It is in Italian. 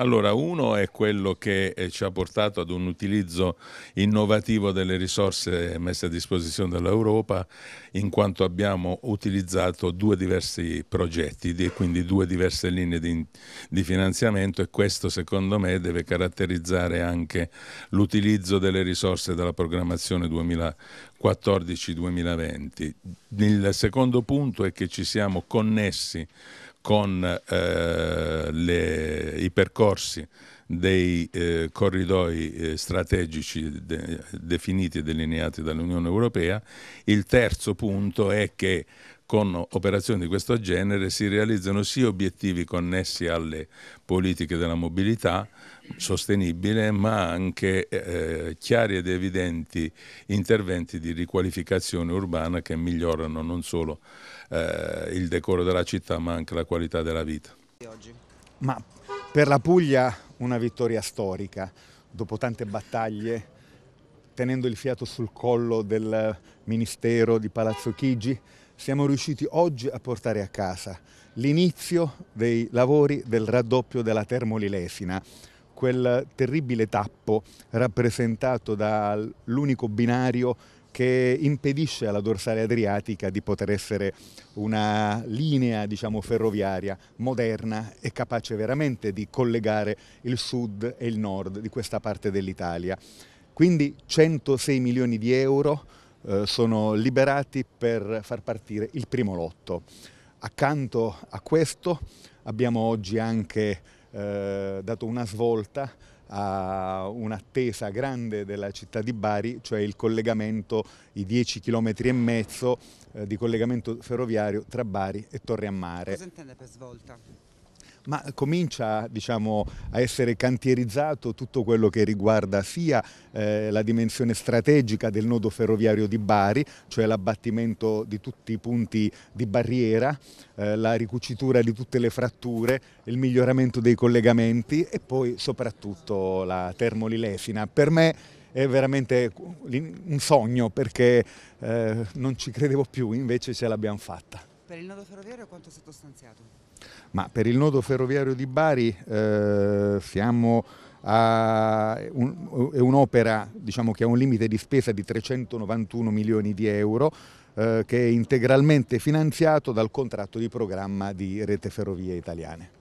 Allora, uno è quello che eh, ci ha portato ad un utilizzo innovativo delle risorse messe a disposizione dall'Europa, in quanto abbiamo utilizzato due diversi progetti e quindi due diverse linee di, di finanziamento e questo secondo me deve caratterizzare anche l'utilizzo delle risorse della programmazione 2014-2020. Il secondo punto è che ci siamo connessi con eh, le, i percorsi dei eh, corridoi eh, strategici de, definiti e delineati dall'Unione Europea. Il terzo punto è che con operazioni di questo genere si realizzano sia obiettivi connessi alle politiche della mobilità sostenibile, ma anche eh, chiari ed evidenti interventi di riqualificazione urbana che migliorano non solo eh, il decoro della città, ma anche la qualità della vita. Ma per la Puglia una vittoria storica, dopo tante battaglie, tenendo il fiato sul collo del Ministero di Palazzo Chigi, siamo riusciti oggi a portare a casa l'inizio dei lavori del raddoppio della termolilesina, quel terribile tappo rappresentato dall'unico binario che impedisce alla dorsale adriatica di poter essere una linea diciamo, ferroviaria moderna e capace veramente di collegare il sud e il nord di questa parte dell'Italia. Quindi 106 milioni di euro eh, sono liberati per far partire il primo lotto. Accanto a questo abbiamo oggi anche eh, dato una svolta a un'attesa grande della città di Bari, cioè il collegamento, i 10 km e mezzo eh, di collegamento ferroviario tra Bari e Torre a Mare. Cosa intende per svolta? ma comincia diciamo, a essere cantierizzato tutto quello che riguarda sia eh, la dimensione strategica del nodo ferroviario di Bari, cioè l'abbattimento di tutti i punti di barriera, eh, la ricucitura di tutte le fratture, il miglioramento dei collegamenti e poi soprattutto la termolilesina. Per me è veramente un sogno perché eh, non ci credevo più, invece ce l'abbiamo fatta. Per il nodo ferroviario quanto è stato stanziato? ma per il nodo ferroviario di Bari eh, siamo un, è un'opera diciamo, che ha un limite di spesa di 391 milioni di euro eh, che è integralmente finanziato dal contratto di programma di Rete Ferrovie Italiane.